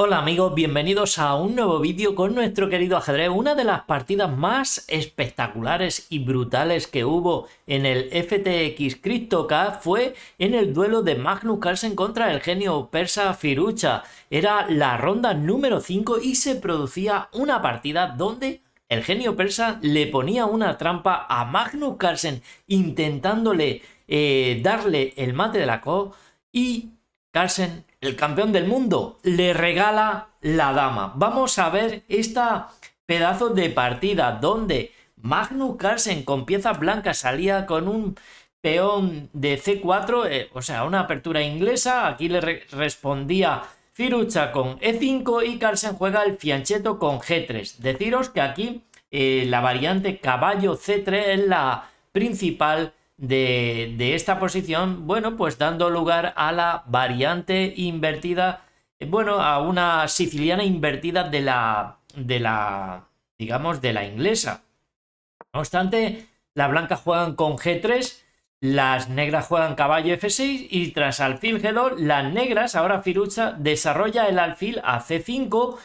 Hola amigos, bienvenidos a un nuevo vídeo con nuestro querido ajedrez, una de las partidas más espectaculares y brutales que hubo en el FTX Cup fue en el duelo de Magnus Carlsen contra el genio persa Firucha. Era la ronda número 5 y se producía una partida donde el genio persa le ponía una trampa a Magnus Carlsen intentándole eh, darle el mate de la co y Carlsen el campeón del mundo, le regala la dama. Vamos a ver esta pedazo de partida donde Magnus Carlsen con piezas blancas salía con un peón de C4, eh, o sea, una apertura inglesa. Aquí le respondía Firucha con E5 y Carlsen juega el fiancheto con G3. Deciros que aquí eh, la variante caballo C3 es la principal de, esta posición, bueno, pues dando lugar a la variante invertida, eh, bueno, a una siciliana invertida de la, de la, digamos, de la inglesa. No obstante, las blancas juegan con G3, las negras juegan caballo F6 y tras alfil G2, las negras, ahora Firucha, desarrolla el alfil a C5,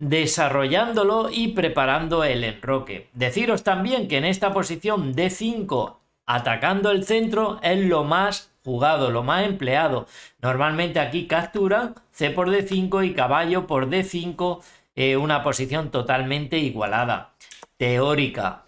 desarrollándolo y preparando el enroque. Deciros también que en esta posición D5 Atacando el centro es lo más jugado, lo más empleado. Normalmente aquí capturan C por D5 y caballo por D5, eh, una posición totalmente igualada, teórica.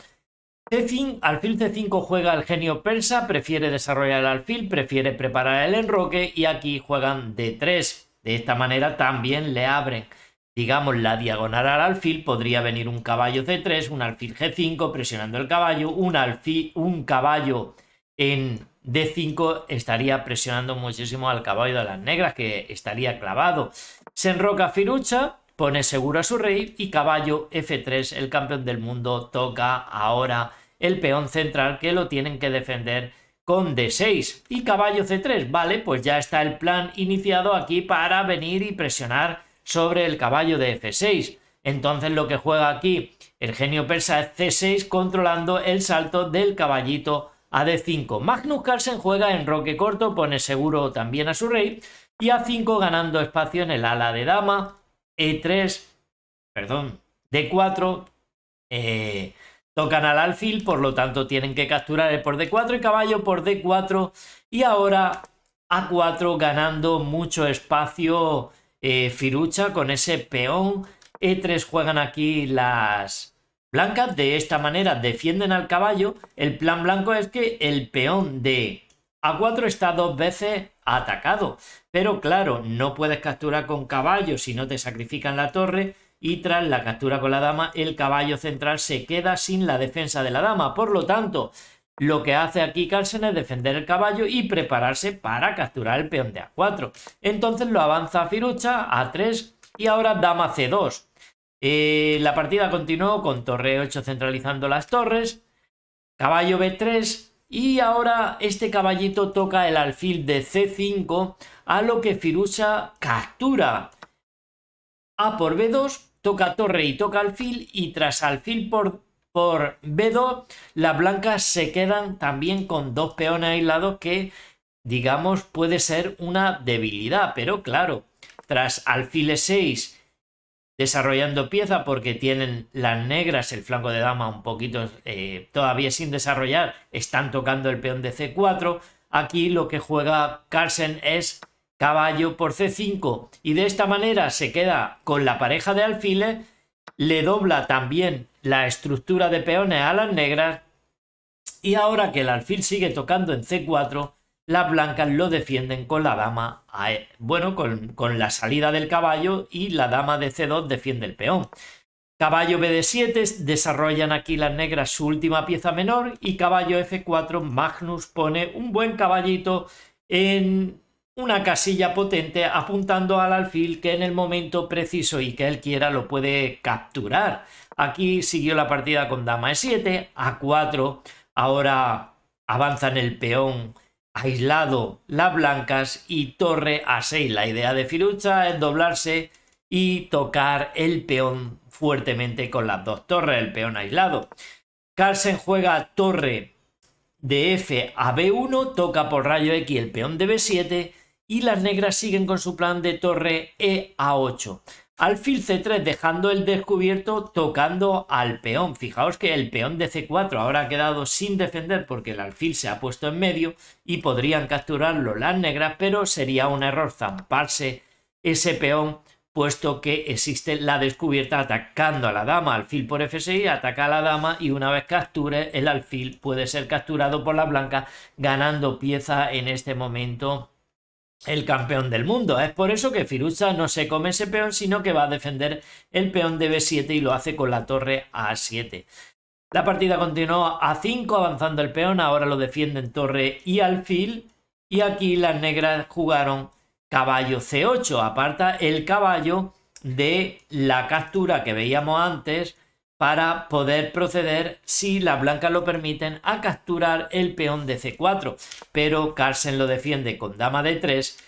alfil C5 juega el genio persa, prefiere desarrollar el alfil, prefiere preparar el enroque y aquí juegan D3. De esta manera también le abren digamos, la diagonal al alfil, podría venir un caballo C3, un alfil G5 presionando el caballo, un, alfil, un caballo en D5 estaría presionando muchísimo al caballo de las negras, que estaría clavado. Se enroca Firucha, pone seguro a su rey y caballo F3, el campeón del mundo, toca ahora el peón central que lo tienen que defender con D6 y caballo C3. Vale, pues ya está el plan iniciado aquí para venir y presionar sobre el caballo de F6. Entonces lo que juega aquí el genio persa es C6 controlando el salto del caballito a D5. Magnus Carlsen juega en roque corto, pone seguro también a su rey y A5 ganando espacio en el ala de dama, E3, perdón, D4, eh, tocan al alfil, por lo tanto tienen que capturar el por D4 y caballo por D4 y ahora A4 ganando mucho espacio eh, Firucha con ese peón. E3 juegan aquí las blancas. De esta manera defienden al caballo. El plan blanco es que el peón de A4 está dos veces atacado. Pero claro, no puedes capturar con caballo si no te sacrifican la torre. Y tras la captura con la dama, el caballo central se queda sin la defensa de la dama. Por lo tanto, lo que hace aquí Carlsen es defender el caballo y prepararse para capturar el peón de A4. Entonces lo avanza Firucha A3 y ahora dama C2. Eh, la partida continuó con torre 8 centralizando las torres, caballo B3 y ahora este caballito toca el alfil de C5 a lo que Firucha captura. A por B2, toca torre y toca alfil y tras alfil por por B2. Las blancas se quedan también con dos peones aislados que, digamos, puede ser una debilidad. Pero claro, tras alfil 6 desarrollando pieza porque tienen las negras el flanco de dama un poquito eh, todavía sin desarrollar, están tocando el peón de C4. Aquí lo que juega Carlsen es caballo por C5 y de esta manera se queda con la pareja de alfiles le dobla también la estructura de peones a las negras y ahora que el alfil sigue tocando en C4, las blancas lo defienden con la dama, eh, bueno, con, con la salida del caballo y la dama de C2 defiende el peón. Caballo BD7 desarrollan aquí las negras su última pieza menor y caballo F4 Magnus pone un buen caballito en una casilla potente apuntando al alfil que en el momento preciso y que él quiera lo puede capturar. Aquí siguió la partida con dama e7, a4, ahora avanzan el peón aislado las blancas y torre a6. La idea de Firucha es doblarse y tocar el peón fuertemente con las dos torres, el peón aislado. Carlsen juega torre de F a B1, toca por rayo X el peón de B7 y las negras siguen con su plan de torre E a 8. Alfil C3 dejando el descubierto tocando al peón. Fijaos que el peón de C4 ahora ha quedado sin defender porque el alfil se ha puesto en medio y podrían capturarlo las negras, pero sería un error zamparse ese peón puesto que existe la descubierta atacando a la dama. Alfil por F6 ataca a la dama y una vez capture el alfil puede ser capturado por la blanca ganando pieza en este momento el campeón del mundo. Es por eso que Firuza no se come ese peón, sino que va a defender el peón de B7 y lo hace con la torre a 7 La partida continuó a 5 avanzando el peón, ahora lo defienden torre y alfil. Y aquí las negras jugaron caballo C8, aparta el caballo de la captura que veíamos antes para poder proceder, si las blancas lo permiten, a capturar el peón de c4. Pero Carlsen lo defiende con dama d3,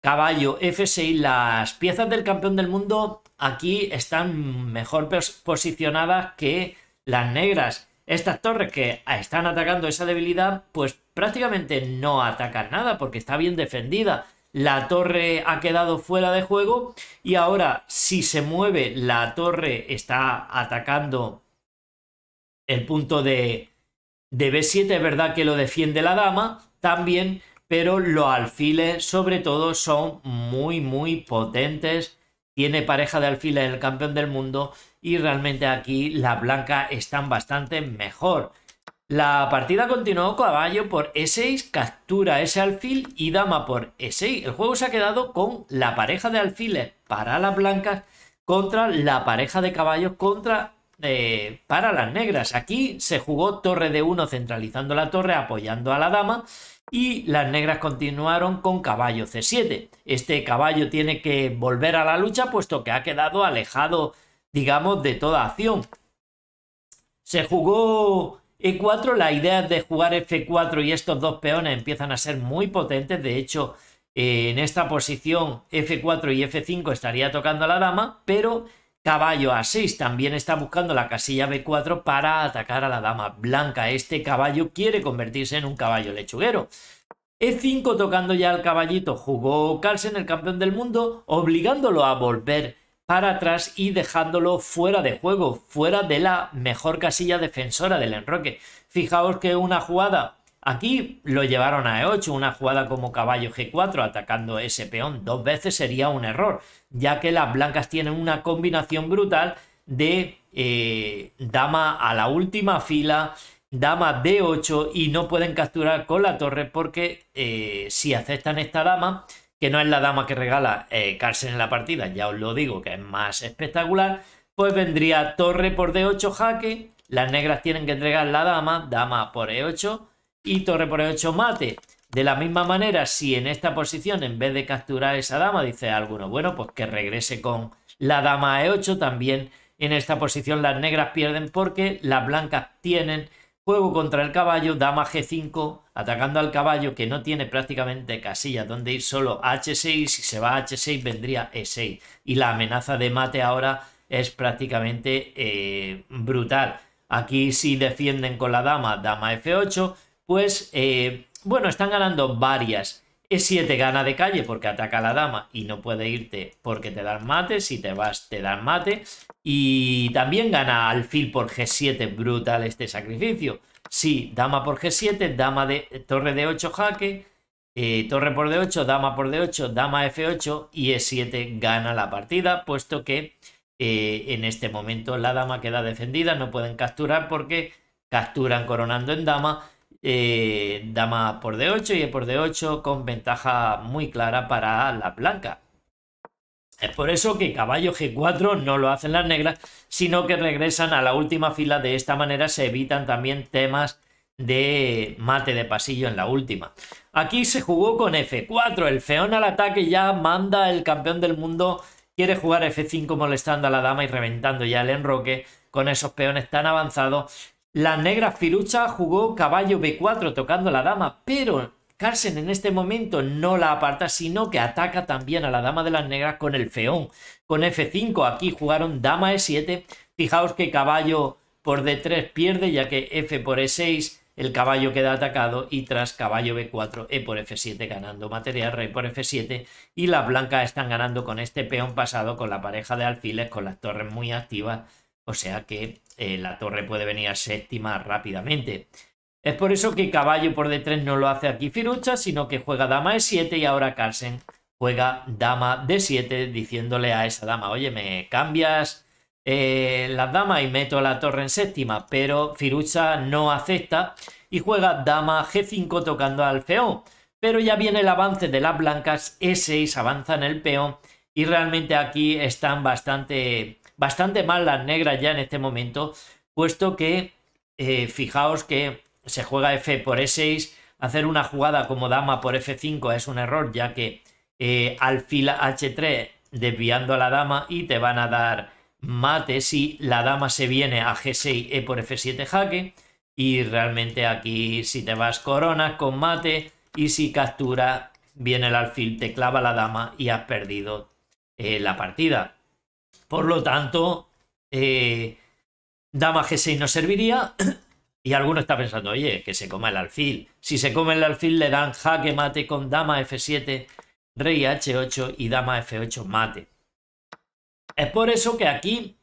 caballo f6. Las piezas del campeón del mundo aquí están mejor posicionadas que las negras. Estas torres que están atacando esa debilidad, pues prácticamente no atacan nada porque está bien defendida la torre ha quedado fuera de juego y ahora si se mueve la torre está atacando el punto de, B7, es verdad que lo defiende la dama también, pero los alfiles sobre todo son muy muy potentes, tiene pareja de alfiles el campeón del mundo y realmente aquí la blanca están bastante mejor. La partida continuó caballo por E6, captura ese alfil y dama por E6. El juego se ha quedado con la pareja de alfiles para las blancas contra la pareja de caballos contra eh, para las negras. Aquí se jugó torre de 1 centralizando la torre apoyando a la dama y las negras continuaron con caballo C7. Este caballo tiene que volver a la lucha puesto que ha quedado alejado digamos de toda acción. Se jugó e4, la idea de jugar F4 y estos dos peones empiezan a ser muy potentes. De hecho, eh, en esta posición F4 y F5 estaría tocando a la dama, pero caballo A6 también está buscando la casilla B4 para atacar a la dama blanca. Este caballo quiere convertirse en un caballo lechuguero. E5 tocando ya al caballito, jugó Carlsen, el campeón del mundo, obligándolo a volver para atrás y dejándolo fuera de juego, fuera de la mejor casilla defensora del enroque. Fijaos que una jugada, aquí lo llevaron a E8, una jugada como caballo G4 atacando ese peón dos veces sería un error, ya que las blancas tienen una combinación brutal de eh, dama a la última fila, dama D8 y no pueden capturar con la torre porque eh, si aceptan esta dama que no es la dama que regala eh, Cárcel en la partida, ya os lo digo, que es más espectacular, pues vendría torre por D8 jaque, las negras tienen que entregar la dama, dama por E8 y torre por E8 mate. De la misma manera, si en esta posición, en vez de capturar esa dama, dice alguno, bueno, pues que regrese con la dama E8, también en esta posición las negras pierden porque las blancas tienen Juego contra el caballo, dama g5, atacando al caballo que no tiene prácticamente casilla donde ir solo h6, si se va a h6 vendría e6 y la amenaza de mate ahora es prácticamente eh, brutal. Aquí si defienden con la dama, dama f8, pues eh, bueno, están ganando varias e7 gana de calle porque ataca a la dama y no puede irte porque te dan mate. Si te vas, te dan mate. Y también gana alfil por G7. Brutal este sacrificio. Sí, dama por G7, dama de eh, torre de 8 jaque, eh, torre por D8, dama por D8, dama F8 y E7 gana la partida, puesto que eh, en este momento la dama queda defendida, no pueden capturar porque capturan coronando en dama eh, dama por d8 y e por d8 con ventaja muy clara para la blanca Es por eso que caballo g4 no lo hacen las negras, sino que regresan a la última fila. De esta manera se evitan también temas de mate de pasillo en la última. Aquí se jugó con f4, el feón al ataque ya manda el campeón del mundo, quiere jugar f5 molestando a la dama y reventando ya el enroque con esos peones tan avanzados la negra Firucha jugó caballo B4 tocando la dama, pero Carsen en este momento no la aparta, sino que ataca también a la dama de las negras con el feón. Con F5 aquí jugaron dama E7. Fijaos que caballo por D3 pierde, ya que F por E6 el caballo queda atacado y tras caballo B4, E por F7 ganando material, rey por F7 y las blancas están ganando con este peón pasado, con la pareja de alfiles, con las torres muy activas. O sea que eh, la torre puede venir a séptima rápidamente. Es por eso que caballo por D3 no lo hace aquí Firucha, sino que juega dama E7 y ahora Carlsen juega dama D7 diciéndole a esa dama, oye, me cambias eh, la dama y meto la torre en séptima, pero Firucha no acepta y juega dama G5 tocando al feo. Pero ya viene el avance de las blancas, E6 avanza en el peón y realmente aquí están bastante bastante mal las negras ya en este momento, puesto que eh, fijaos que se juega F por E6, hacer una jugada como dama por F5 es un error, ya que eh, alfil H3 desviando a la dama y te van a dar mate si la dama se viene a G6 E por F7 jaque y realmente aquí si te vas corona con mate y si captura viene el alfil te clava la dama y has perdido eh, la partida. Por lo tanto, dama G6 no serviría. Y alguno está pensando, oye, que se coma el alfil. Si se come el alfil, le dan jaque mate con dama F7, rey H8 y dama F8 mate. Es por eso que aquí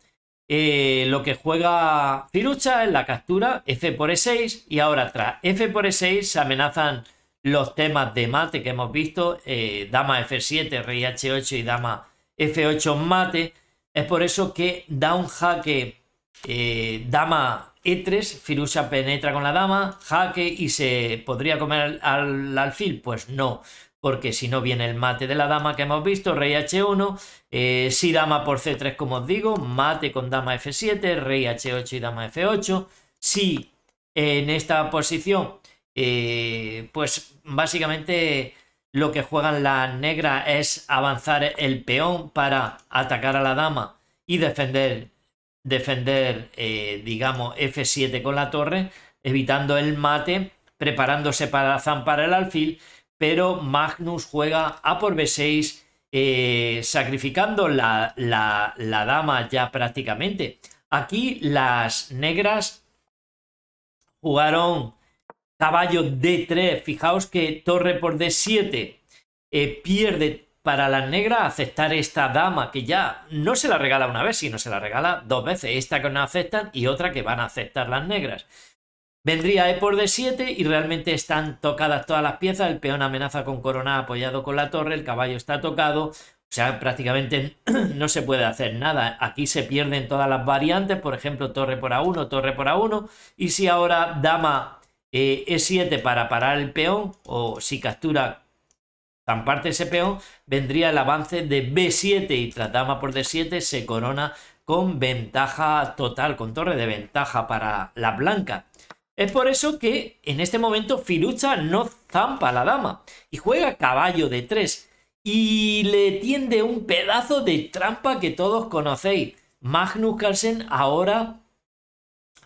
eh, lo que juega Firucha es la captura F por E6 y ahora tras F por E6 se amenazan los temas de mate que hemos visto, eh, dama F7, rey H8 y dama F8 mate, es por eso que da un jaque eh, dama E3, Firusa penetra con la dama, jaque y se podría comer al, alfil. Pues no, porque si no viene el mate de la dama que hemos visto, rey H1, eh, si dama por C3 como os digo, mate con dama F7, rey H8 y dama F8. Si en esta posición, eh, pues básicamente lo que juegan las negras es avanzar el peón para atacar a la dama y defender, defender eh, digamos, F7 con la torre, evitando el mate, preparándose para zampar el alfil, pero Magnus juega A por B6, eh, sacrificando la, la dama ya prácticamente. Aquí las negras jugaron caballo D3. Fijaos que torre por D7 eh, pierde para las negras aceptar esta dama que ya no se la regala una vez, sino se la regala dos veces. Esta que no aceptan y otra que van a aceptar las negras. Vendría E por D7 y realmente están tocadas todas las piezas. El peón amenaza con corona apoyado con la torre, el caballo está tocado. O sea, prácticamente no se puede hacer nada. Aquí se pierden todas las variantes, por ejemplo, torre por A1, torre por A1. Y si ahora dama e7 eh, para parar el peón, o si captura tan parte ese peón, vendría el avance de B7 y tras dama por D7 se corona con ventaja total, con torre de ventaja para la blanca. Es por eso que en este momento Filucha no zampa a la dama y juega caballo de 3 y le tiende un pedazo de trampa que todos conocéis. Magnus Carlsen ahora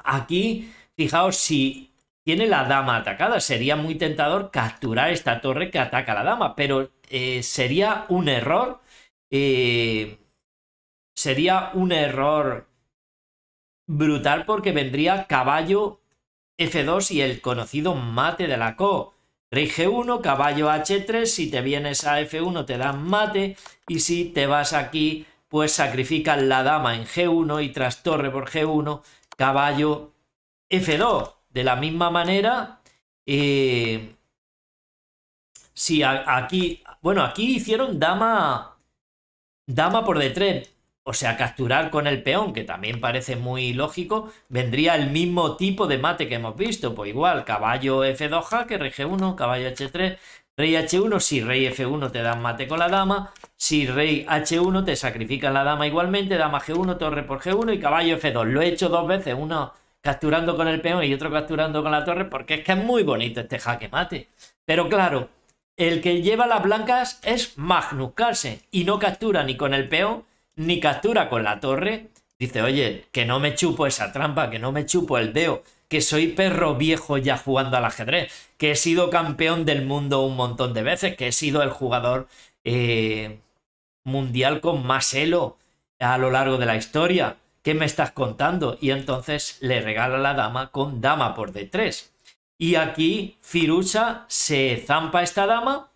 aquí, fijaos si tiene la dama atacada. Sería muy tentador capturar esta torre que ataca a la dama, pero eh, sería un error. Eh, sería un error brutal porque vendría caballo F2 y el conocido mate de la co. Rey G1, caballo H3, si te vienes a F1 te dan mate y si te vas aquí pues sacrifican la dama en G1 y tras torre por G1, caballo F2. De la misma manera, eh, si aquí, bueno, aquí hicieron dama, dama por D3, o sea, capturar con el peón, que también parece muy lógico, vendría el mismo tipo de mate que hemos visto, pues igual, caballo F2 jaque, rey G1, caballo H3, rey H1, si rey F1 te dan mate con la dama, si rey H1 te sacrifican la dama igualmente, dama G1, torre por G1 y caballo F2, lo he hecho dos veces, una capturando con el peón y otro capturando con la torre, porque es que es muy bonito este jaque mate. Pero claro, el que lleva las blancas es Magnus Carlsen y no captura ni con el peón ni captura con la torre. Dice, oye, que no me chupo esa trampa, que no me chupo el dedo, que soy perro viejo ya jugando al ajedrez, que he sido campeón del mundo un montón de veces, que he sido el jugador eh, mundial con más elo a lo largo de la historia, ¿qué me estás contando? Y entonces le regala la dama con dama por D3. Y aquí Firusa se zampa esta dama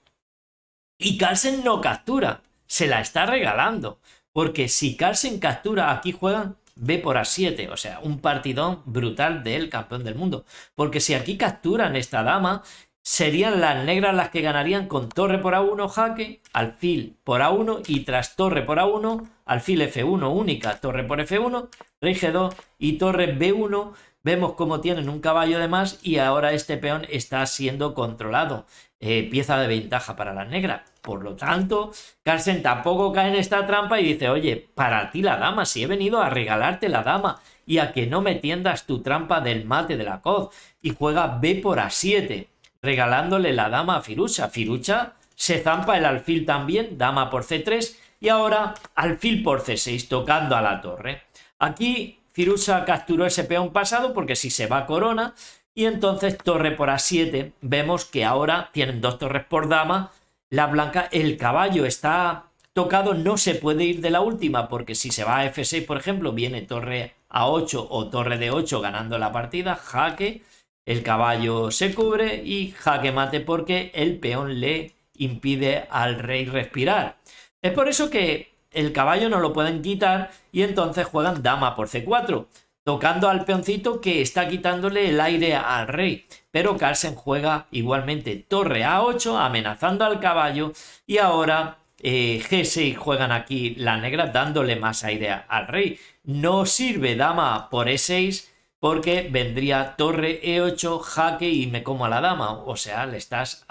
y Carlsen no captura, se la está regalando. Porque si Carlsen captura, aquí juegan B por A7, o sea, un partidón brutal del campeón del mundo. Porque si aquí capturan esta dama, serían las negras las que ganarían con torre por A1 jaque, alfil por A1 y tras torre por A1, alfil F1 única, torre por F1, rey G2 y torre B1. Vemos cómo tienen un caballo de más y ahora este peón está siendo controlado. Eh, pieza de ventaja para las negras. Por lo tanto, Carlsen tampoco cae en esta trampa y dice, oye, para ti la dama, si he venido a regalarte la dama y a que no me tiendas tu trampa del mate de la coz. Y juega B por A7 regalándole la dama a Firucha. Firucha se zampa el alfil también, dama por C3 y ahora alfil por C6 tocando a la torre. Aquí Firucha capturó ese peón pasado porque si se va corona y entonces torre por A7. Vemos que ahora tienen dos torres por dama. La blanca, el caballo está tocado, no se puede ir de la última porque si se va a F6 por ejemplo viene torre A8 o torre de 8 ganando la partida, jaque el caballo se cubre y jaque mate porque el peón le impide al rey respirar. Es por eso que el caballo no lo pueden quitar y entonces juegan dama por c4, tocando al peoncito que está quitándole el aire al rey. Pero Carlsen juega igualmente torre a8 amenazando al caballo y ahora eh, g6 juegan aquí la negra dándole más aire al rey. No sirve dama por e6 porque vendría torre e8, jaque y me como a la dama. O sea, le estás,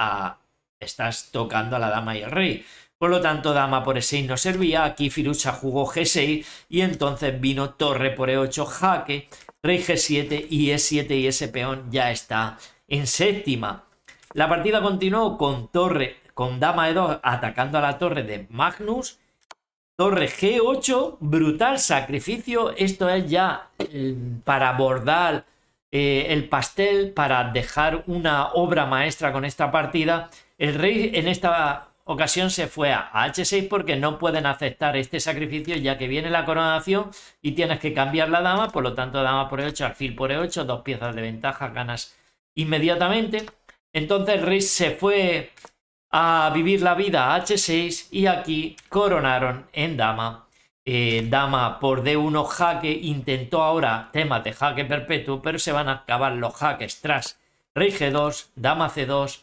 estás tocando a la dama y al rey. Por lo tanto, dama por e6 no servía, aquí Firucha jugó g6 y entonces vino torre por e8, jaque, rey g7 y e7 y ese peón ya está en séptima. La partida continuó con torre, con dama e2 atacando a la torre de Magnus Torre G8, brutal sacrificio. Esto es ya eh, para bordar eh, el pastel, para dejar una obra maestra con esta partida. El rey en esta ocasión se fue a H6 porque no pueden aceptar este sacrificio ya que viene la coronación y tienes que cambiar la dama. Por lo tanto, dama por E8, alfil por E8, dos piezas de ventaja, ganas inmediatamente. Entonces el rey se fue a vivir la vida h6 y aquí coronaron en dama. Eh, dama por d1 jaque, intentó ahora tema de jaque perpetuo, pero se van a acabar los jaques tras rey g2, dama c2,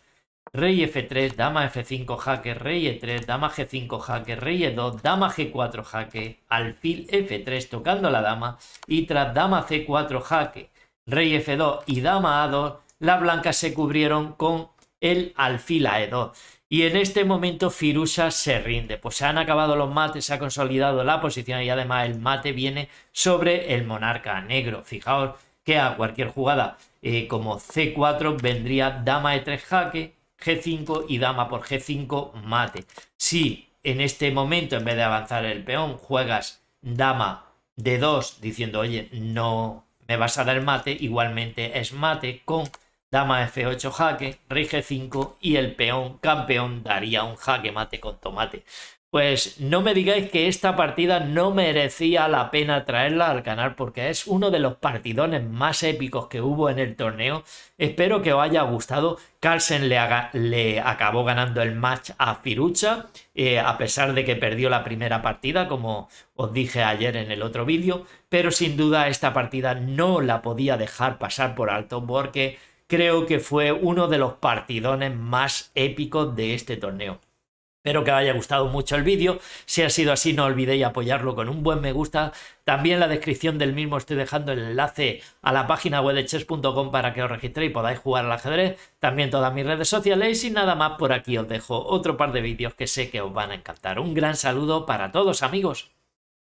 rey f3, dama f5 jaque, rey e3, dama g5 jaque, rey e2, dama g4 jaque, alfil f3 tocando la dama y tras dama c4 jaque, rey f2 y dama a2, las blancas se cubrieron con el alfil a 2 y en este momento Firusa se rinde, pues se han acabado los mates, se ha consolidado la posición y además el mate viene sobre el monarca negro. Fijaos que a cualquier jugada eh, como C4 vendría dama E3 jaque, G5 y dama por G5 mate. Si en este momento en vez de avanzar el peón juegas dama D2 diciendo oye no me vas a dar mate, igualmente es mate con Dama F8 jaque, rige 5 y el peón campeón daría un jaque mate con tomate. Pues no me digáis que esta partida no merecía la pena traerla al canal porque es uno de los partidones más épicos que hubo en el torneo. Espero que os haya gustado. Carlsen le, acabó ganando el match a Firucha eh, a pesar de que perdió la primera partida como os dije ayer en el otro vídeo. Pero sin duda esta partida no la podía dejar pasar por alto porque creo que fue uno de los partidones más épicos de este torneo. Espero que os haya gustado mucho el vídeo. Si ha sido así, no olvidéis apoyarlo con un buen me gusta. También en la descripción del mismo estoy dejando el enlace a la página web de chess.com para que os registréis y podáis jugar al ajedrez. También todas mis redes sociales y nada más por aquí os dejo otro par de vídeos que sé que os van a encantar. Un gran saludo para todos amigos.